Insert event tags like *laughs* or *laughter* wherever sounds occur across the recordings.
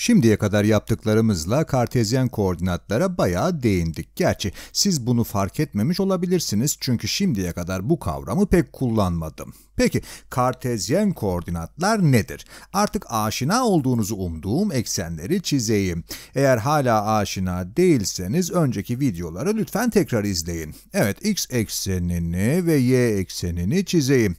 Şimdiye kadar yaptıklarımızla kartezyen koordinatlara bayağı değindik. Gerçi siz bunu fark etmemiş olabilirsiniz çünkü şimdiye kadar bu kavramı pek kullanmadım. Peki kartezyen koordinatlar nedir? Artık aşina olduğunuzu umduğum eksenleri çizeyim. Eğer hala aşina değilseniz önceki videoları lütfen tekrar izleyin. Evet x eksenini ve y eksenini çizeyim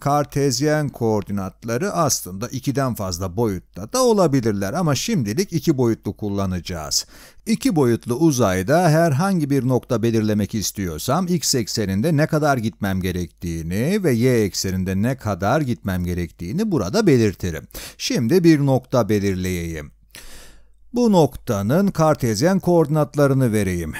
kartezyen koordinatları aslında ikiden fazla boyutta da olabilirler ama şimdilik iki boyutlu kullanacağız. İki boyutlu uzayda herhangi bir nokta belirlemek istiyorsam x ekseninde ne kadar gitmem gerektiğini ve y ekseninde ne kadar gitmem gerektiğini burada belirtirim. Şimdi bir nokta belirleyeyim. Bu noktanın kartezyen koordinatlarını vereyim.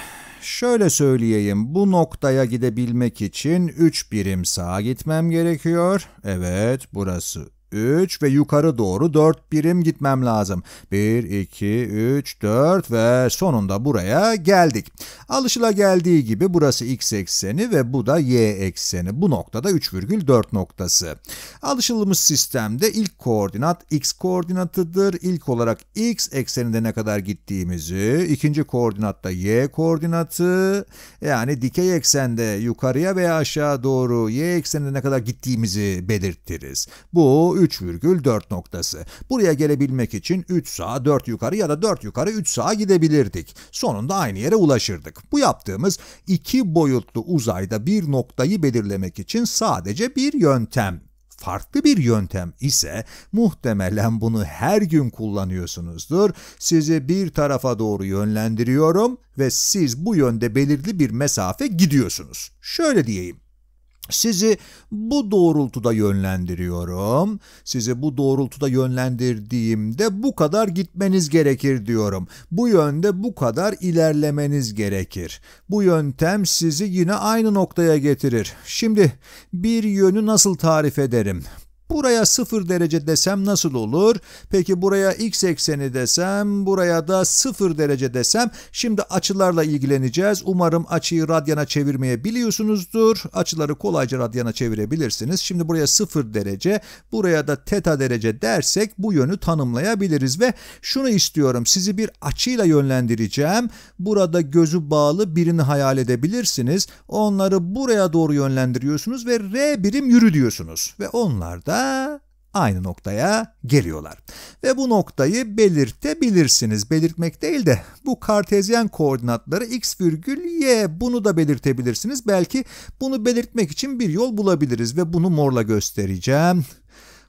Şöyle söyleyeyim, bu noktaya gidebilmek için 3 birim sağa gitmem gerekiyor. Evet, burası 3 ve yukarı doğru 4 birim gitmem lazım. 1, 2, 3, 4 ve sonunda buraya geldik. Alışıla geldiği gibi burası x ekseni ve bu da y ekseni. Bu noktada 3,4 noktası. Alışılmış sistemde ilk koordinat x koordinatıdır. İlk olarak x ekseninde ne kadar gittiğimizi, ikinci koordinatta y koordinatı yani dikey eksende yukarıya veya aşağı doğru y ekseninde ne kadar gittiğimizi belirtiriz. Bu 3,4 noktası. Buraya gelebilmek için 3 sağa 4 yukarı ya da 4 yukarı 3 sağa gidebilirdik. Sonunda aynı yere ulaşırdık. Bu yaptığımız iki boyutlu uzayda bir noktayı belirlemek için sadece bir yöntem. Farklı bir yöntem ise muhtemelen bunu her gün kullanıyorsunuzdur. Sizi bir tarafa doğru yönlendiriyorum ve siz bu yönde belirli bir mesafe gidiyorsunuz. Şöyle diyeyim. Sizi bu doğrultuda yönlendiriyorum. Sizi bu doğrultuda yönlendirdiğimde bu kadar gitmeniz gerekir diyorum. Bu yönde bu kadar ilerlemeniz gerekir. Bu yöntem sizi yine aynı noktaya getirir. Şimdi bir yönü nasıl tarif ederim? Buraya 0 derece desem nasıl olur? Peki buraya x ekseni desem, buraya da 0 derece desem. Şimdi açılarla ilgileneceğiz. Umarım açıyı radyana çevirmeye biliyorsunuzdur. Açıları kolayca radyana çevirebilirsiniz. Şimdi buraya 0 derece, buraya da teta derece dersek bu yönü tanımlayabiliriz ve şunu istiyorum. Sizi bir açıyla yönlendireceğim. Burada gözü bağlı birini hayal edebilirsiniz. Onları buraya doğru yönlendiriyorsunuz ve r birim yürü diyorsunuz ve onlar da sonra aynı noktaya geliyorlar. Ve bu noktayı belirtebilirsiniz. Belirtmek değil de bu kartezyen koordinatları x virgül y bunu da belirtebilirsiniz. Belki bunu belirtmek için bir yol bulabiliriz ve bunu morla göstereceğim.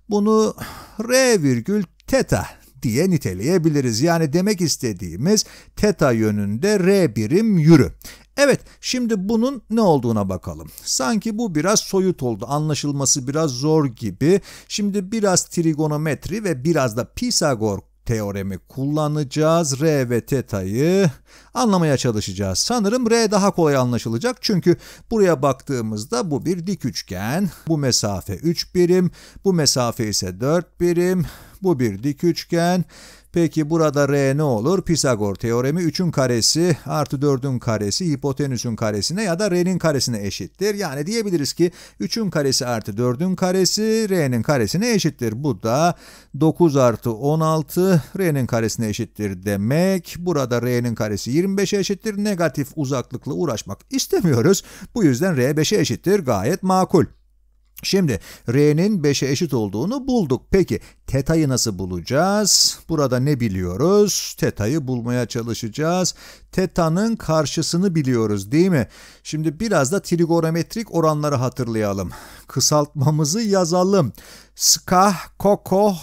Bunu r virgül teta diye niteleyebiliriz. Yani demek istediğimiz teta yönünde r birim yürü. Evet şimdi bunun ne olduğuna bakalım. Sanki bu biraz soyut oldu anlaşılması biraz zor gibi. Şimdi biraz trigonometri ve biraz da Pisagor teoremi kullanacağız. R ve teta'yı anlamaya çalışacağız. Sanırım R daha kolay anlaşılacak. Çünkü buraya baktığımızda bu bir dik üçgen. Bu mesafe 3 birim. Bu mesafe ise 4 birim. Bu bir dik üçgen. Peki burada R ne olur? Pisagor teoremi 3'ün karesi artı 4'ün karesi hipotenüsün karesine ya da R'nin karesine eşittir. Yani diyebiliriz ki 3'ün karesi artı 4'ün karesi R'nin karesine eşittir. Bu da 9 artı 16 R'nin karesine eşittir demek. Burada R'nin karesi 25'e eşittir. Negatif uzaklıkla uğraşmak istemiyoruz. Bu yüzden R 5'e eşittir. Gayet makul. Şimdi R'nin 5'e eşit olduğunu bulduk. Peki teta'yı nasıl bulacağız? Burada ne biliyoruz? Teta'yı bulmaya çalışacağız. Teta'nın karşısını biliyoruz değil mi? Şimdi biraz da trigonometrik oranları hatırlayalım. Kısaltmamızı yazalım. Skah, kokoh,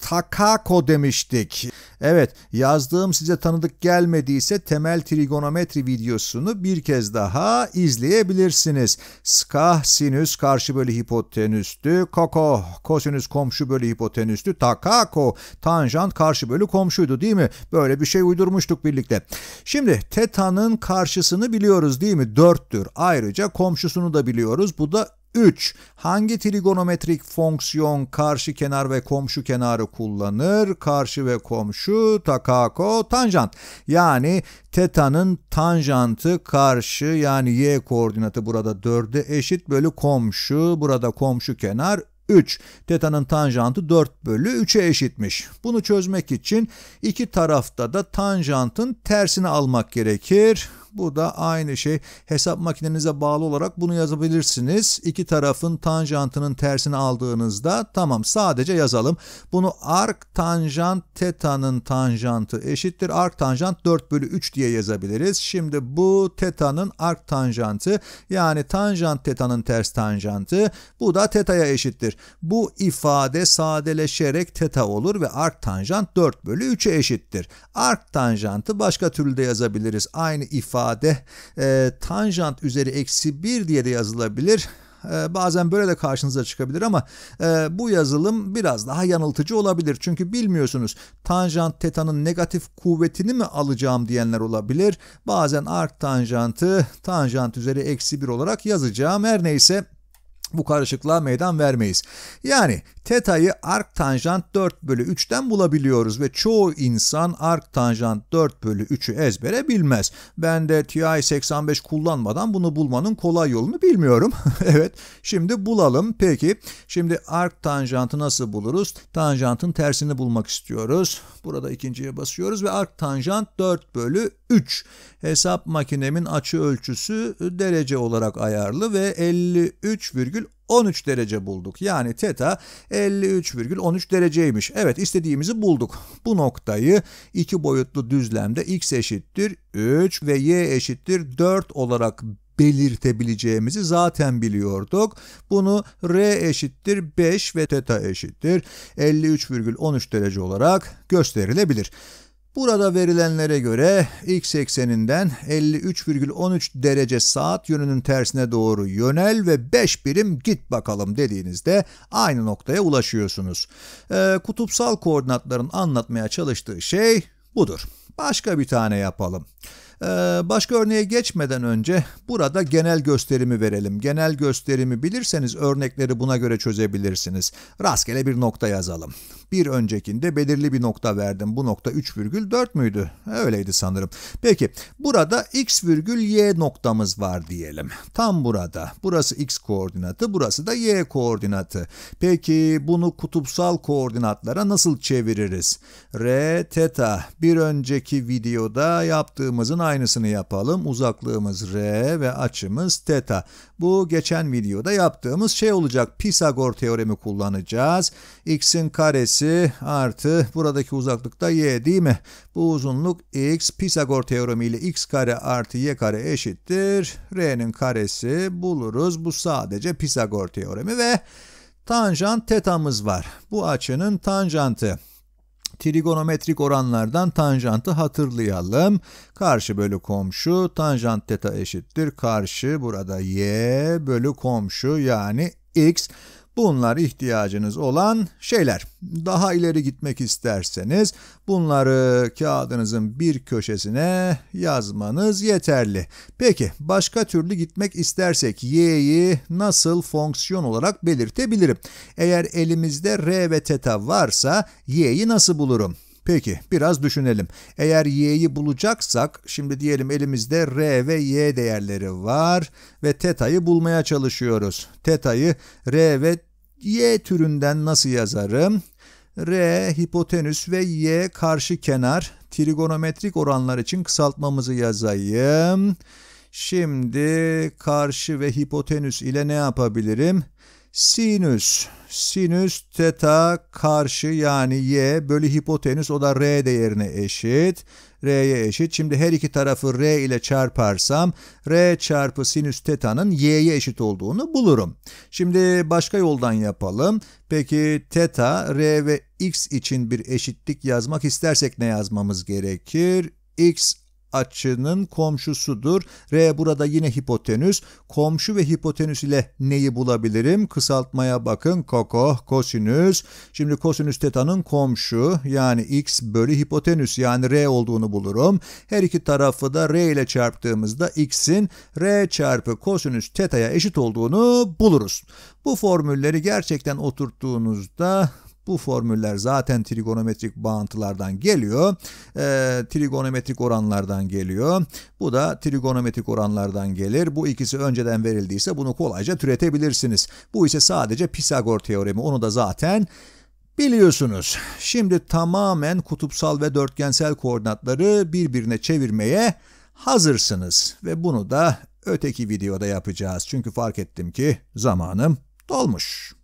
Takako demiştik. Evet yazdığım size tanıdık gelmediyse temel trigonometri videosunu bir kez daha izleyebilirsiniz. Skah sinüs karşı bölü hipotenüstü, koko kosinüs komşu bölü hipotenüstü, takako tanjant karşı bölü komşuydu değil mi? Böyle bir şey uydurmuştuk birlikte. Şimdi tetanın karşısını biliyoruz değil mi? Dörttür. Ayrıca komşusunu da biliyoruz. Bu da 3. Hangi trigonometrik fonksiyon karşı kenar ve komşu kenarı kullanır? Karşı ve komşu takako tanjant. Yani tetanın tanjantı karşı yani y koordinatı burada 4'e eşit bölü komşu burada komşu kenar 3. Teta'nın tanjantı 4 bölü 3'e eşitmiş. Bunu çözmek için iki tarafta da tanjantın tersini almak gerekir burada aynı şey. Hesap makinenize bağlı olarak bunu yazabilirsiniz. İki tarafın tanjantının tersini aldığınızda tamam sadece yazalım. Bunu ark tanjant teta'nın tanjantı eşittir. Ark tanjant 4 bölü 3 diye yazabiliriz. Şimdi bu teta'nın ark tanjantı yani tanjant teta'nın ters tanjantı. Bu da teta'ya eşittir. Bu ifade sadeleşerek teta olur ve ark tanjant 4 bölü 3'e eşittir. Ark tanjantı başka türlü de yazabiliriz. Aynı ifade ifade e, tanjant üzeri eksi 1 diye de yazılabilir. E, bazen böyle de karşınıza çıkabilir ama e, bu yazılım biraz daha yanıltıcı olabilir. Çünkü bilmiyorsunuz tanjant tetanın negatif kuvvetini mi alacağım diyenler olabilir. Bazen ark tanjantı tanjant üzeri eksi 1 olarak yazacağım. Her neyse bu karışıklığa meydan vermeyiz. Yani teta'yı ark tanjant 4 bölü 3'ten bulabiliyoruz ve çoğu insan ark tanjant 4 bölü 3'ü ezbere bilmez. Ben de TI 85 kullanmadan bunu bulmanın kolay yolunu bilmiyorum. *laughs* evet şimdi bulalım. Peki şimdi ark tanjantı nasıl buluruz? Tanjantın tersini bulmak istiyoruz. Burada ikinciye basıyoruz ve ark tanjant 4 bölü 3. Hesap makinemin açı ölçüsü e, derece olarak ayarlı ve 53,13 derece bulduk. Yani teta 53,13 dereceymiş. Evet istediğimizi bulduk. Bu noktayı iki boyutlu düzlemde x eşittir 3 ve y eşittir 4 olarak belirtebileceğimizi zaten biliyorduk. Bunu R eşittir 5 ve teta eşittir 53,13 derece olarak gösterilebilir. Burada verilenlere göre x ekseninden 53,13 derece saat yönünün tersine doğru yönel ve 5 birim git bakalım dediğinizde aynı noktaya ulaşıyorsunuz. Ee, kutupsal koordinatların anlatmaya çalıştığı şey budur. Başka bir tane yapalım. Ee, başka örneğe geçmeden önce burada genel gösterimi verelim. Genel gösterimi bilirseniz örnekleri buna göre çözebilirsiniz. Rastgele bir nokta yazalım. Bir öncekinde belirli bir nokta verdim. Bu nokta 3,4 müydü? Öyleydi sanırım. Peki burada x virgül y noktamız var diyelim. Tam burada. Burası x koordinatı, burası da y koordinatı. Peki bunu kutupsal koordinatlara nasıl çeviririz? r teta bir önceki videoda yaptığımızın aynısını yapalım. Uzaklığımız r ve açımız teta. Bu geçen videoda yaptığımız şey olacak. Pisagor teoremi kullanacağız. x'in karesi artı buradaki uzaklıkta y değil mi? Bu uzunluk x Pisagor teoremi ile x kare artı y kare eşittir. r'nin karesi buluruz. Bu sadece Pisagor teoremi ve tanjant tetamız var. Bu açının tanjantı trigonometrik oranlardan tanjantı hatırlayalım. Karşı bölü komşu tanjant teta eşittir. Karşı burada y bölü komşu yani x. Bunlar ihtiyacınız olan şeyler. Daha ileri gitmek isterseniz bunları kağıdınızın bir köşesine yazmanız yeterli. Peki başka türlü gitmek istersek y'yi nasıl fonksiyon olarak belirtebilirim? Eğer elimizde r ve teta varsa y'yi nasıl bulurum? Peki biraz düşünelim. Eğer y'yi bulacaksak şimdi diyelim elimizde r ve y değerleri var ve teta'yı bulmaya çalışıyoruz. Teta'yı r ve Y türünden nasıl yazarım? R hipotenüs ve Y karşı kenar trigonometrik oranlar için kısaltmamızı yazayım. Şimdi karşı ve hipotenüs ile ne yapabilirim? Sinüs. Sinüs teta karşı yani y bölü hipotenüs o da r değerine eşit. R'ye eşit. Şimdi her iki tarafı R ile çarparsam R çarpı sinüs teta'nın y'ye eşit olduğunu bulurum. Şimdi başka yoldan yapalım. Peki teta R ve x için bir eşitlik yazmak istersek ne yazmamız gerekir? x açının komşusudur. R burada yine hipotenüs. Komşu ve hipotenüs ile neyi bulabilirim? Kısaltmaya bakın. Kokoh, kosinüs. Şimdi kosinüs tetanın komşu yani x bölü hipotenüs yani R olduğunu bulurum. Her iki tarafı da R ile çarptığımızda x'in R çarpı kosinüs tetaya eşit olduğunu buluruz. Bu formülleri gerçekten oturttuğunuzda bu formüller zaten trigonometrik bağıntılardan geliyor. E, trigonometrik oranlardan geliyor. Bu da trigonometrik oranlardan gelir. Bu ikisi önceden verildiyse bunu kolayca türetebilirsiniz. Bu ise sadece Pisagor teoremi. Onu da zaten biliyorsunuz. Şimdi tamamen kutupsal ve dörtgensel koordinatları birbirine çevirmeye hazırsınız ve bunu da öteki videoda yapacağız. Çünkü fark ettim ki zamanım dolmuş.